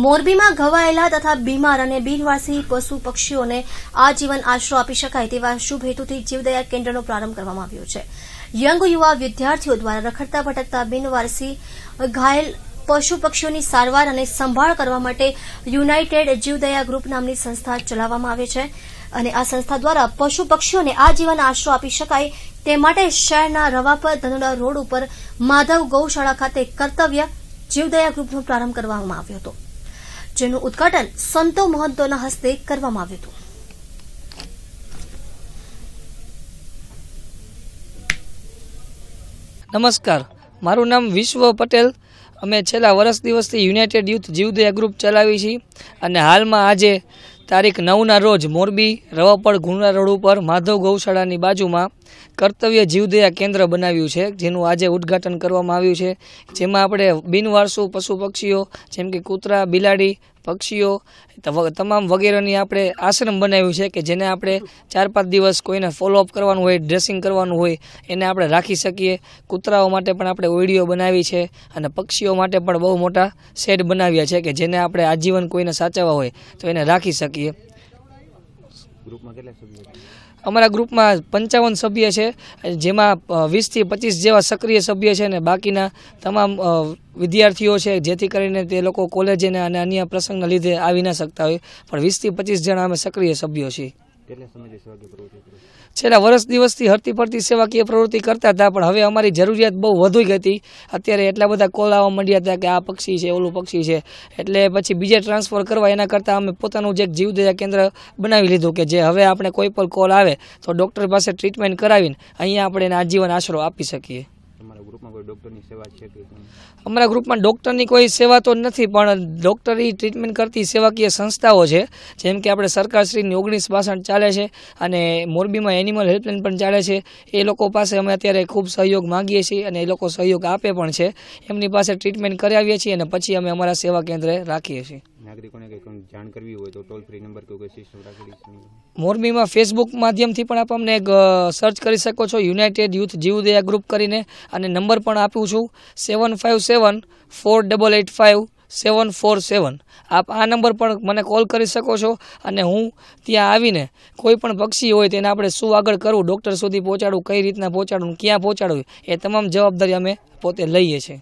મોરબીમાં ઘવાયેલા તથા બીમાર અને બિનવાસી પશુ પક્ષીઓને આજીવન આશરો આપી શકાય તેવા શુભ હેતુથી જીવદયા કેન્દ્રનો પ્રારંભ કરવામાં આવ્યો છે યંગ યુવા વિદ્યાર્થીઓ દ્વારા રખડતા ભટકતા બિનવારસી ઘાયલ પશુ પક્ષીઓની સારવાર અને સંભાળ કરવા માટે યુનાઇટેડ જીવદયા ગ્રુપ નામની સંસ્થા ચલાવવામાં આવે છે અને આ સંસ્થા દ્વારા પશુ પક્ષીઓને આજીવન આશરો આપી શકાય તે માટે શહેરના રવાપર ધનોડા રોડ ઉપર માધવ ગૌશાળા ખાતે કર્તવ્ય જીવદયા ગ્રુપનો પ્રારંભ કરવામાં આવ્યો હતો જેનું ઉદઘાટન સંતો મહંતોના હસ્તે કરવામાં આવ્યું હતું નમસ્કાર મારું નામ વિશ્વ પટેલ અમે છેલ્લા વર્ષ દિવસથી યુનાઇટેડ યુથ જીવદયા ગ્રુપ ચલાવી છીએ અને હાલમાં આજે તારીખ નવના રોજ મોરબી રવાપડ ગુણા રોડ ઉપર માધવ ગૌશાળાની બાજુમાં કર્તવ્ય જીવદયા કેન્દ્ર બનાવ્યું છે જેનું આજે ઉદ્ઘાટન કરવામાં આવ્યું છે જેમાં આપણે બિનવારસુ પશુ પક્ષીઓ જેમ કે કૂતરા બિલાડી પક્ષીઓ તમામ વગેરેની આપણે આશ્રમ બનાવ્યું છે કે જેને આપણે ચાર પાંચ દિવસ કોઈને ફોલોઅપ કરવાનું હોય ડ્રેસિંગ કરવાનું હોય એને આપણે રાખી શકીએ કૂતરાઓ માટે પણ આપણે ઓઈડીઓ બનાવી છે અને પક્ષીઓ માટે પણ બહુ મોટા શેડ બનાવ્યા છે કે જેને આપણે આજીવન કોઈને સાચવવા હોય તો એને રાખી શકીએ અમારા ગ્રુપમાં પંચાવન સભ્ય છે જેમાં વીસથી પચીસ જેવા સક્રિય સભ્ય છે અને બાકીના તમામ વિદ્યાર્થીઓ છે જેથી કરીને તે લોકો કોલેજને અને અન્ય પ્રસંગના લીધે આવી ન શકતા હોય પણ વીસથી પચીસ જણા અમે સક્રિય સભ્યો છીએ છેલ્લા વર્ષ દિવસથી હરતી ફરતી સેવાકીય પ્રવૃત્તિ કરતા હતા પણ હવે અમારી જરૂરિયાત બહુ વધુ હતી અત્યારે એટલા બધા કોલ આવવા માંડ્યા હતા કે આ પક્ષી છે ઓલું પક્ષી છે એટલે પછી બીજે ટ્રાન્સફર કરવા એના કરતાં અમે પોતાનું જે જીવદયા કેન્દ્ર બનાવી લીધું કે જે હવે આપણે કોઈ પણ કોલ આવે તો ડૉક્ટર પાસે ટ્રીટમેન્ટ કરાવીને અહીંયા આપણે એને આજીવન આશરો આપી શકીએ ગ્રુપમાં કોઈ ડૉક્ટરની સેવા છે કે અમારા ગ્રુપમાં ડૉક્ટરની કોઈ સેવા તો નથી પણ ડૉક્ટરી ટ્રીટમેન્ટ કરતી સેવાકીય સંસ્થાઓ છે જેમ કે આપણે સરકારશ્રીની ઓગણીસ બાસઠ ચાલે છે અને મોરબીમાં એનિમલ હેલ્પલાઇન પણ ચાલે છે એ લોકો પાસે અમે અત્યારે ખૂબ સહયોગ માગીએ છીએ અને એ લોકો સહયોગ આપે પણ છે એમની પાસે ટ્રીટમેન્ટ કરાવીએ છીએ અને પછી અમે અમારા સેવા કેન્દ્રે રાખીએ છીએ મોરબીમાં ફેસબુક માધ્યમથી પણ આપ અમને સર્ચ કરી શકો છો યુનાઇટેડ યુથ જીવદયા ગ્રુપ કરીને અને નંબર પણ આપું છું seven five seven four double eight five seven four seven આપ આ નંબર પર મને કોલ કરી શકો છો અને હું ત્યાં આવીને કોઈ પણ પક્ષી હોય તેને આપણે શું આગળ કરવું ડૉક્ટર સુધી પહોંચાડવું કઈ રીતના પહોંચાડવું ક્યાં પહોંચાડવું એ તમામ જવાબદારી અમે પોતે લઈએ છીએ